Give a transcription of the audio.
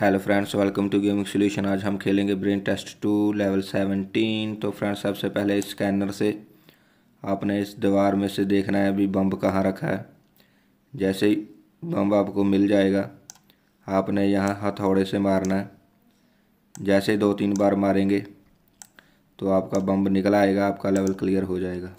hello friends welcome to gaming solution आज हम खेलेंगे brain test two level seventeen तो फ्रेंड्स सबसे पहले इस स्कैनर से आपने इस दीवार में से देखना है अभी बम कहाँ रखा है जैसे ही बम आपको मिल जाएगा आपने यहाँ हथौड़े से मारना है जैसे दो तीन बार मारेंगे तो आपका बम निकल आएगा आपका लेवल क्लियर हो जाएगा